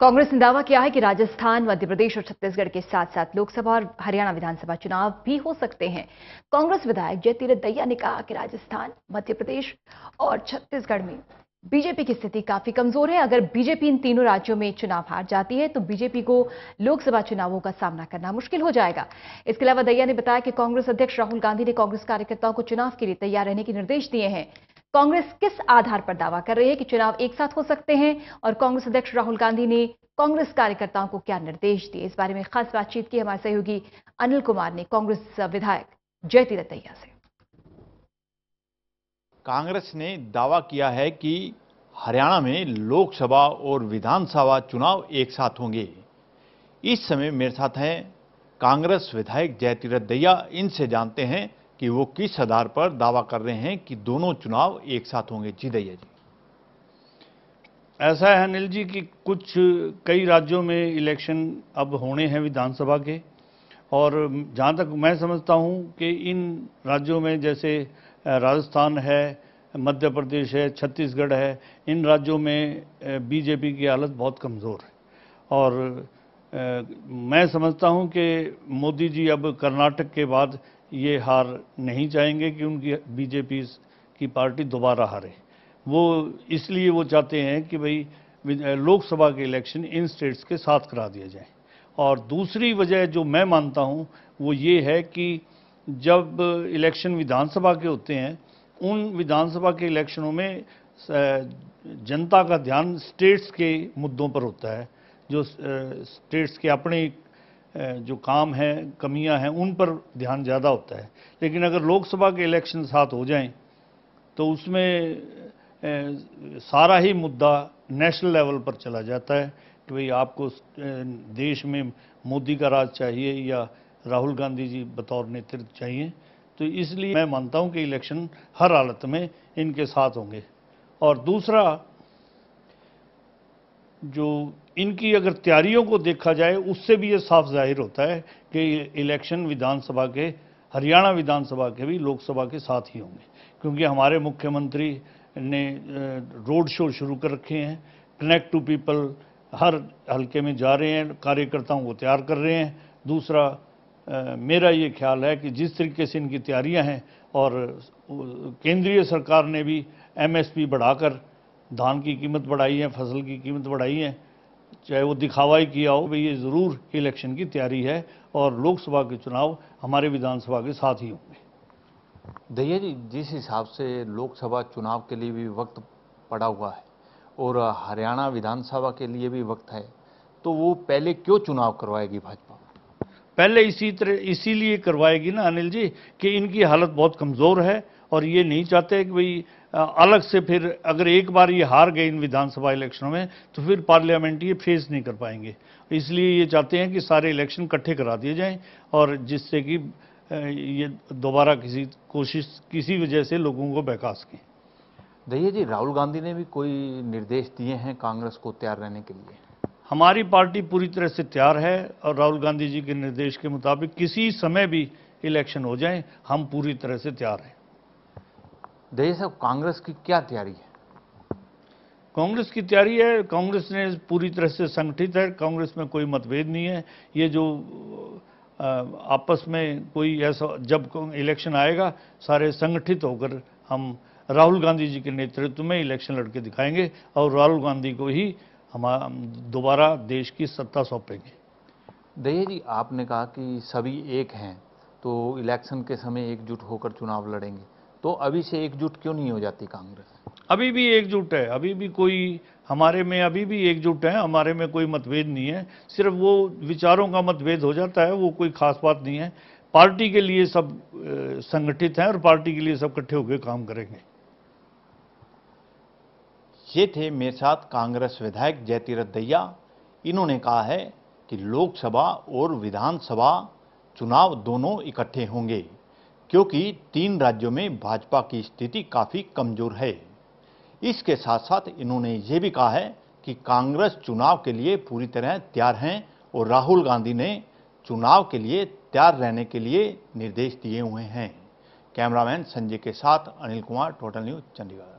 कांग्रेस ने दावा किया है कि राजस्थान मध्य प्रदेश और छत्तीसगढ़ के साथ साथ लोकसभा और हरियाणा विधानसभा चुनाव भी हो सकते हैं कांग्रेस विधायक जयतीरथ दैया ने कहा कि राजस्थान मध्य प्रदेश और छत्तीसगढ़ में बीजेपी की स्थिति काफी कमजोर है अगर बीजेपी इन तीनों राज्यों में चुनाव हार जाती है तो बीजेपी को लोकसभा चुनावों का सामना करना मुश्किल हो जाएगा इसके अलावा दैया ने बताया कि कांग्रेस अध्यक्ष राहुल गांधी ने कांग्रेस कार्यकर्ताओं को चुनाव के लिए तैयार रहने के निर्देश दिए हैं कांग्रेस किस आधार पर दावा कर रही है कि चुनाव एक साथ हो सकते हैं और कांग्रेस अध्यक्ष राहुल गांधी ने कांग्रेस कार्यकर्ताओं को क्या निर्देश दिए इस बारे में खास बातचीत की हमारे सहयोगी अनिल कुमार ने कांग्रेस विधायक जयती रतैया से कांग्रेस ने दावा किया है कि हरियाणा में लोकसभा और विधानसभा चुनाव एक साथ होंगे इस समय मेरे साथ हैं कांग्रेस विधायक जयतीरथ दैया इनसे जानते हैं कि वो किस आधार पर दावा कर रहे हैं कि दोनों चुनाव एक साथ होंगे जी दैया जी ऐसा है अनिल जी कि कुछ कई राज्यों में इलेक्शन अब होने हैं विधानसभा के और जहाँ तक मैं समझता हूँ कि इन राज्यों में जैसे राजस्थान है मध्य प्रदेश है छत्तीसगढ़ है इन राज्यों में बीजेपी की हालत बहुत कमज़ोर है और मैं समझता हूँ कि मोदी जी अब कर्नाटक के बाद ये हार नहीं चाहेंगे कि उनकी बीजेपी की पार्टी दोबारा हारे वो इसलिए वो चाहते हैं कि भाई लोकसभा के इलेक्शन इन स्टेट्स के साथ करा दिया जाए और दूसरी वजह जो मैं मानता हूं वो ये है कि जब इलेक्शन विधानसभा के होते हैं उन विधानसभा के इलेक्शनों में जनता का ध्यान स्टेट्स के मुद्दों पर होता है जो स्टेट्स के अपने जो काम हैं कमियां हैं उन पर ध्यान ज़्यादा होता है लेकिन अगर लोकसभा के इलेक्शन साथ हो जाएं तो उसमें सारा ही मुद्दा नेशनल लेवल पर चला जाता है कि भाई आपको देश में मोदी का राज चाहिए या राहुल गांधी जी बतौर नेतृत्व चाहिए तो इसलिए मैं मानता हूं कि इलेक्शन हर हालत में इनके साथ होंगे और दूसरा जो इनकी अगर तैयारियों को देखा जाए उससे भी ये साफ जाहिर होता है कि इलेक्शन विधानसभा के हरियाणा विधानसभा के भी लोकसभा के साथ ही होंगे क्योंकि हमारे मुख्यमंत्री ने रोड शो शुरू कर रखे हैं कनेक्ट टू पीपल हर हलके में जा रहे हैं कार्यकर्ताओं को तैयार कर रहे हैं दूसरा आ, मेरा ये ख्याल है कि जिस तरीके से इनकी तैयारियां हैं और केंद्रीय सरकार ने भी एमएसपी बढ़ाकर धान की कीमत बढ़ाई है फसल की कीमत बढ़ाई है चाहे वो दिखावा ही किया हो भाई ये ज़रूर इलेक्शन की तैयारी है और लोकसभा के चुनाव हमारे विधानसभा के साथ ही होंगे दैया जी जिस हिसाब से लोकसभा चुनाव के लिए भी वक्त पड़ा हुआ है और हरियाणा विधानसभा के लिए भी वक्त है तो वो पहले क्यों चुनाव करवाएगी भाजपा पहले इसी तरह इसीलिए करवाएगी ना अनिल जी कि इनकी हालत बहुत कमज़ोर है और ये नहीं चाहते कि भाई अलग से फिर अगर एक बार ये हार गए इन विधानसभा इलेक्शनों में तो फिर पार्लियामेंट ये फेस नहीं कर पाएंगे इसलिए ये चाहते हैं कि सारे इलेक्शन इकट्ठे करा दिए जाएं और जिससे कि ये दोबारा किसी कोशिश किसी वजह से लोगों को बहका सकें देखिए जी राहुल गांधी ने भी कोई निर्देश दिए हैं कांग्रेस को तैयार रहने के लिए हमारी पार्टी पूरी तरह से तैयार है और राहुल गांधी जी के निर्देश के मुताबिक किसी समय भी इलेक्शन हो जाए हम पूरी तरह से तैयार हैं दही साहब कांग्रेस की क्या तैयारी है कांग्रेस की तैयारी है कांग्रेस ने पूरी तरह से संगठित है कांग्रेस में कोई मतभेद नहीं है ये जो आपस में कोई ऐसा जब इलेक्शन आएगा सारे संगठित होकर हम राहुल गांधी जी के नेतृत्व में इलेक्शन लड़के दिखाएंगे और राहुल गांधी को ही हम दोबारा देश की सत्ता सौंपेंगे दया जी आपने कहा कि सभी एक हैं तो इलेक्शन के समय एकजुट होकर चुनाव लड़ेंगे तो अभी से एकजुट क्यों नहीं हो जाती कांग्रेस अभी भी एकजुट है अभी भी कोई हमारे में अभी भी एकजुट है हमारे में कोई मतभेद नहीं है सिर्फ वो विचारों का मतभेद हो जाता है वो कोई खास बात नहीं है पार्टी के लिए सब संगठित हैं और पार्टी के लिए सब इकट्ठे होकर काम करेंगे ये थे मेरे साथ कांग्रेस विधायक जयतीरथ दैया इन्होंने कहा है कि लोकसभा और विधानसभा चुनाव दोनों इकट्ठे होंगे क्योंकि तीन राज्यों में भाजपा की स्थिति काफ़ी कमजोर है इसके साथ साथ इन्होंने ये भी कहा है कि कांग्रेस चुनाव के लिए पूरी तरह तैयार हैं और राहुल गांधी ने चुनाव के लिए तैयार रहने के लिए निर्देश दिए हुए हैं कैमरामैन संजय के साथ अनिल कुमार टोटल न्यूज चंडीगढ़